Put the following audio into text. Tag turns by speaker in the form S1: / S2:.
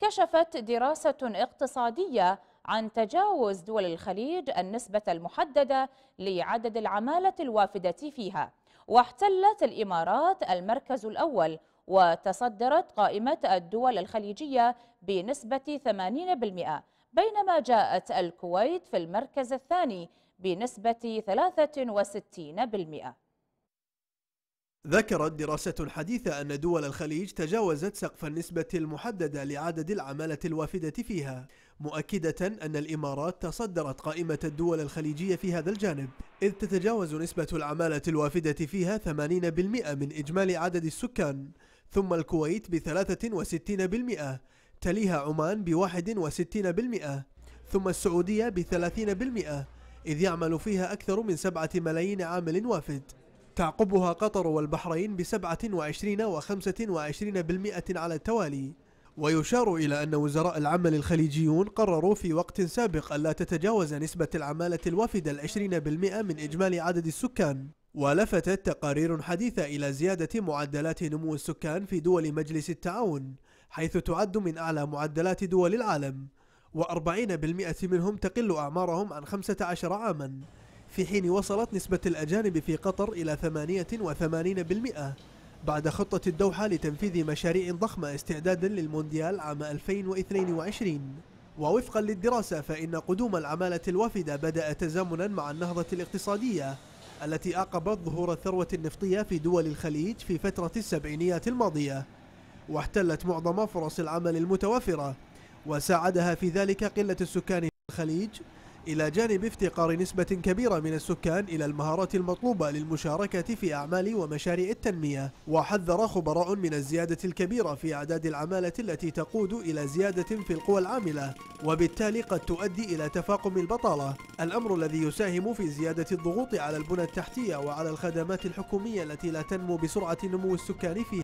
S1: كشفت دراسة اقتصادية عن تجاوز دول الخليج النسبة المحددة لعدد العمالة الوافدة فيها واحتلت الإمارات المركز الأول وتصدرت قائمة الدول الخليجية بنسبة 80% بينما جاءت الكويت في المركز الثاني بنسبة 63%
S2: ذكرت دراسة حديثة أن دول الخليج تجاوزت سقف النسبة المحددة لعدد العمالة الوافدة فيها مؤكدة أن الإمارات تصدرت قائمة الدول الخليجية في هذا الجانب إذ تتجاوز نسبة العمالة الوافدة فيها 80% من إجمالي عدد السكان ثم الكويت ب 63% تليها عمان ب 61% ثم السعودية ب 30% إذ يعمل فيها أكثر من 7 ملايين عامل وافد تعقبها قطر والبحرين ب 27 و 25% على التوالي ويشار إلى أن وزراء العمل الخليجيون قرروا في وقت سابق ألا تتجاوز نسبة العمالة الوافدة 20% من إجمالي عدد السكان ولفتت تقارير حديثة إلى زيادة معدلات نمو السكان في دول مجلس التعاون حيث تعد من أعلى معدلات دول العالم و40% منهم تقل أعمارهم عن 15 عاماً في حين وصلت نسبة الأجانب في قطر إلى 88% بعد خطة الدوحة لتنفيذ مشاريع ضخمة استعدادا للمونديال عام 2022 ووفقا للدراسة فإن قدوم العمالة الوافدة بدأ تزامنا مع النهضة الاقتصادية التي أعقبت ظهور الثروة النفطية في دول الخليج في فترة السبعينيات الماضية واحتلت معظم فرص العمل المتوفرة وساعدها في ذلك قلة السكان في الخليج إلى جانب افتقار نسبة كبيرة من السكان إلى المهارات المطلوبة للمشاركة في أعمال ومشاريع التنمية وحذر خبراء من الزيادة الكبيرة في أعداد العمالة التي تقود إلى زيادة في القوى العاملة وبالتالي قد تؤدي إلى تفاقم البطالة الأمر الذي يساهم في زيادة الضغوط على البنى التحتية وعلى الخدمات الحكومية التي لا تنمو بسرعة نمو السكان فيها